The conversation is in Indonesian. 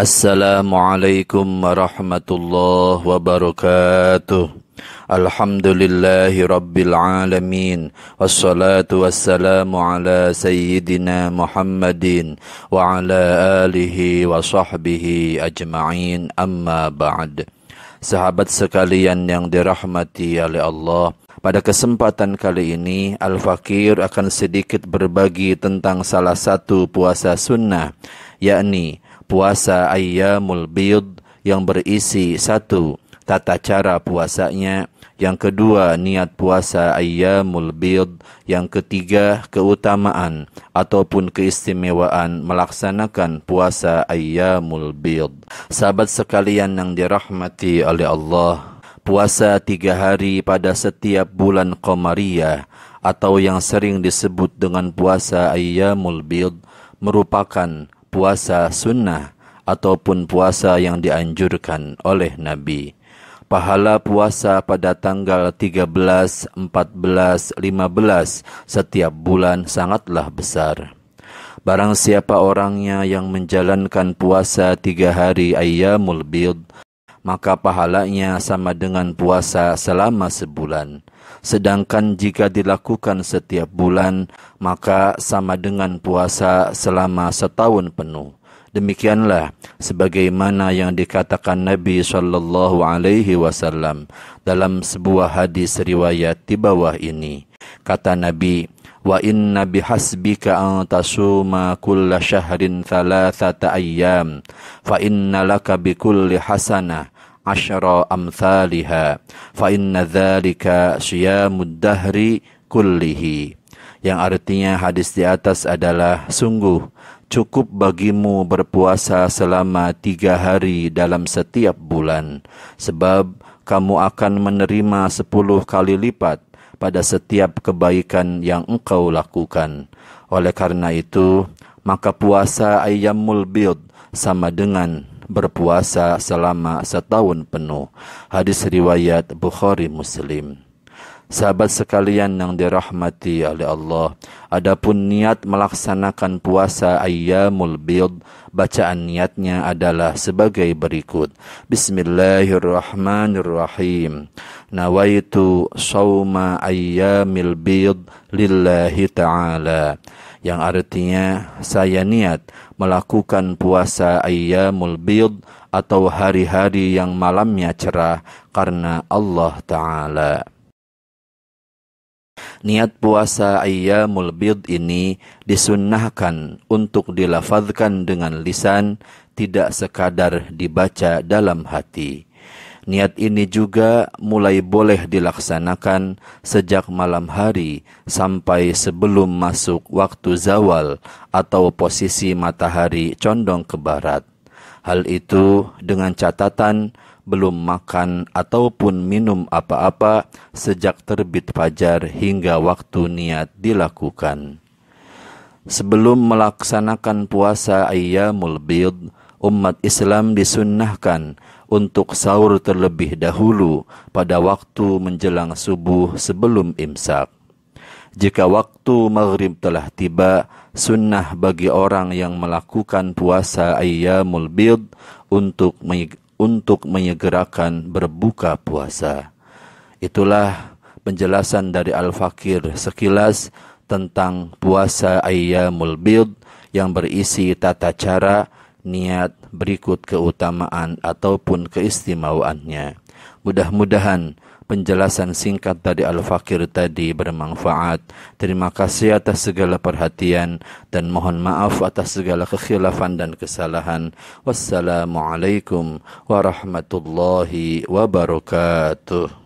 Assalamualaikum warahmatullahi wabarakatuh. Alhamdulillahi rabbil alamin Wassalatu wassalamu ala sayyidina Muhammadin Wa ala alihi wa sahbihi ajma'in amma ba'd Sahabat sekalian yang dirahmati oleh Allah pada kesempatan kali ini, Al-Fakir akan sedikit berbagi tentang salah satu puasa sunnah, yakni puasa ayyamul bid yang berisi satu tata cara puasanya, yang kedua niat puasa ayyamul bid, yang ketiga keutamaan ataupun keistimewaan melaksanakan puasa ayyamul bid. Sahabat sekalian yang dirahmati oleh Allah, puasa tiga hari pada setiap bulan Qamariyah atau yang sering disebut dengan puasa ayyamul bid merupakan puasa sunnah ataupun puasa yang dianjurkan oleh Nabi. Pahala puasa pada tanggal 13, 14, 15 setiap bulan sangatlah besar. Barang siapa orangnya yang menjalankan puasa tiga hari ayyamul bid maka pahalanya sama dengan puasa selama sebulan. Sedangkan jika dilakukan setiap bulan, maka sama dengan puasa selama setahun penuh. Demikianlah sebagaimana yang dikatakan Nabi sallallahu alaihi wasallam dalam sebuah hadis riwayat di bawah ini. Kata Nabi, wa inna bihasbika an tasuma kulla syahrin thalathata ayyam fa inna laka bikulli hasanah asyara amthaliha fa inna dzalika siyamud dahri kullihi yang artinya hadis di atas adalah sungguh cukup bagimu berpuasa selama tiga hari dalam setiap bulan sebab kamu akan menerima sepuluh kali lipat pada setiap kebaikan yang engkau lakukan. Oleh karena itu, maka puasa ayyamul bid sama dengan berpuasa selama setahun penuh. Hadis riwayat Bukhari Muslim. Sahabat sekalian yang dirahmati oleh Allah, adapun niat melaksanakan puasa ayyamul bid, bacaan niatnya adalah sebagai berikut. Bismillahirrahmanirrahim nawaitu sauma ayyamil bid lillahi ta'ala yang artinya saya niat melakukan puasa ayyamul bid atau hari-hari yang malamnya cerah karena Allah taala Niat puasa ayyamul bid ini disunnahkan untuk dilafazkan dengan lisan tidak sekadar dibaca dalam hati Niat ini juga mulai boleh dilaksanakan sejak malam hari sampai sebelum masuk waktu zawal atau posisi matahari condong ke barat. Hal itu dengan catatan belum makan ataupun minum apa-apa sejak terbit fajar hingga waktu niat dilakukan. Sebelum melaksanakan puasa Ayyamul Bid, umat Islam disunnahkan untuk sahur terlebih dahulu pada waktu menjelang subuh sebelum imsak. Jika waktu maghrib telah tiba, sunnah bagi orang yang melakukan puasa ayyamul bid untuk untuk menyegerakan berbuka puasa. Itulah penjelasan dari Al-Fakir sekilas tentang puasa ayyamul bid yang berisi tata cara niat berikut keutamaan ataupun keistimewaannya. Mudah-mudahan penjelasan singkat dari Al-Fakir tadi bermanfaat. Terima kasih atas segala perhatian dan mohon maaf atas segala kekhilafan dan kesalahan. Wassalamualaikum warahmatullahi wabarakatuh.